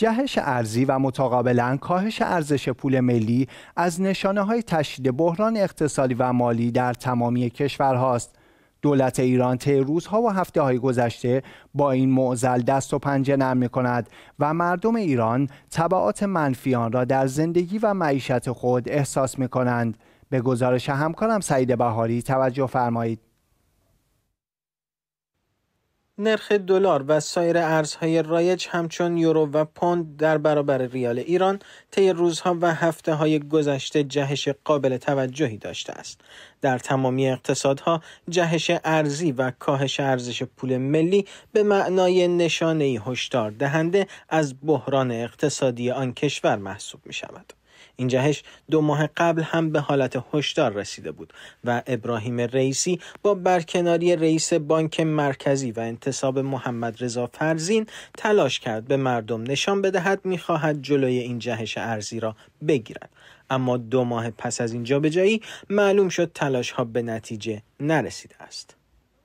جهش ارزی و متقابلا کاهش ارزش پول ملی از نشانه های تشدید بحران اقتصادی و مالی در تمامی کشورهاست. دولت ایران طی روزها و هفته های گذشته با این معضل دست و پنجه نرم می کند و مردم ایران طبعات منفیان را در زندگی و معیشت خود احساس می کنند. به گزارش همکارم سعید بهاری توجه فرمایید. نرخ دلار و سایر ارزهای رایج همچون یورو و پوند در برابر ریال ایران طی روزها و هفته های گذشته جهش قابل توجهی داشته است. در تمامی اقتصادها جهش ارزی و کاهش ارزش پول ملی به معنای نشانه هشدار دهنده از بحران اقتصادی آن کشور محسوب می شود. این جهش دو ماه قبل هم به حالت هشدار رسیده بود و ابراهیم رئیسی با برکناری رئیس بانک مرکزی و انتصاب محمد رضا فرزین تلاش کرد به مردم نشان بدهد میخواهد جلوی این جهش ارزی را بگیرد اما دو ماه پس از این جابجایی معلوم شد تلاش ها به نتیجه نرسیده است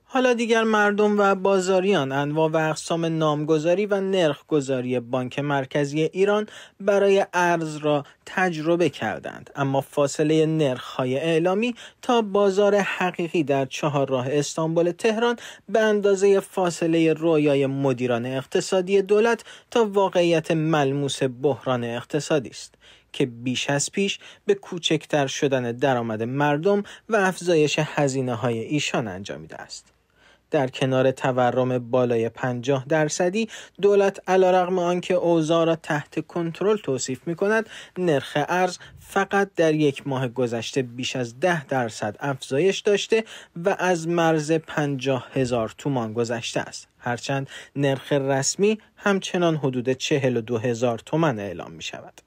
حالا دیگر مردم و بازاریان انواع و اقسام نامگذاری و نرخگذاری بانک مرکزی ایران برای ارز را تجربه کردند اما فاصله نرخهای اعلامی تا بازار حقیقی در چهار راه استانبول تهران به اندازه فاصله رویای مدیران اقتصادی دولت تا واقعیت ملموس بحران اقتصادی است که بیش از پیش به کوچکتر شدن درآمد مردم و افزایش هزینه های ایشان انجامیده است. در کنار تورم بالای 50 درصدی دولت علیرغم آنکه اوضاع را تحت کنترل توصیف می کند نرخ ارز فقط در یک ماه گذشته بیش از 10 درصد افزایش داشته و از مرز 50 هزار تومان گذشته است هرچند نرخ رسمی همچنان حدود 42 هزار تومان اعلام می شود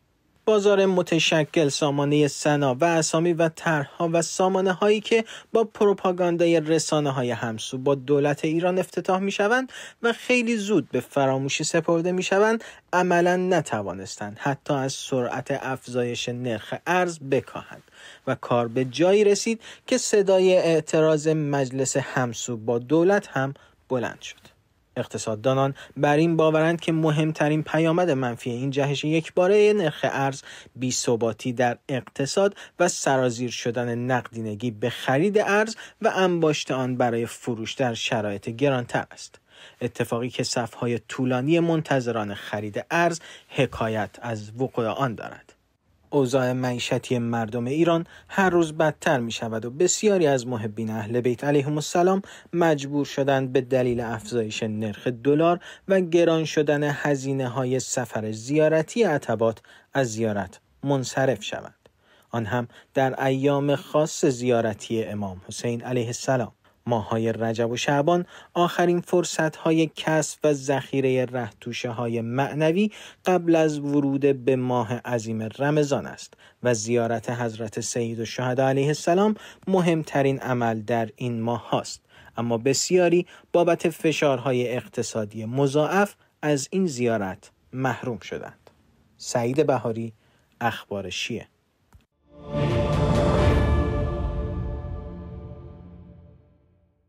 بازار متشکل سامانه سنا و اسامی و طرحها و سامانه هایی که با پروپاگاندای رسانه های همسو با دولت ایران افتتاح می شوند و خیلی زود به فراموشی سپرده می شوند عملا نتوانستند حتی از سرعت افزایش نرخ ارز بکاهند و کار به جایی رسید که صدای اعتراض مجلس همسو با دولت هم بلند شد اقتصاددانان بر این باورند که مهمترین پیامد منفی این جهش یکباره نرخ ارز بیثباتی در اقتصاد و سرازیر شدن نقدینگی به خرید ارز و انباشت آن برای فروش در شرایط گرانتر است اتفاقی که صفهای طولانی منتظران خرید ارز حکایت از وقوع آن دارد اوضاع معیشتی مردم ایران هر روز بدتر می شود و بسیاری از محبین اهل بیت علیهم السلام مجبور شدند به دلیل افزایش نرخ دلار و گران شدن هزینه های سفر زیارتی عتبات از زیارت منصرف شوند آن هم در ایام خاص زیارتی امام حسین علیه السلام ماهای رجب و شعبان آخرین فرصت های کسب و ذخیره رهتوشه های معنوی قبل از ورود به ماه عظیم رمضان است و زیارت حضرت سید و شهده علیه السلام مهمترین عمل در این ماه هاست. اما بسیاری بابت فشارهای اقتصادی مضاعف از این زیارت محروم شدند. سعید بهاری اخبار شیعه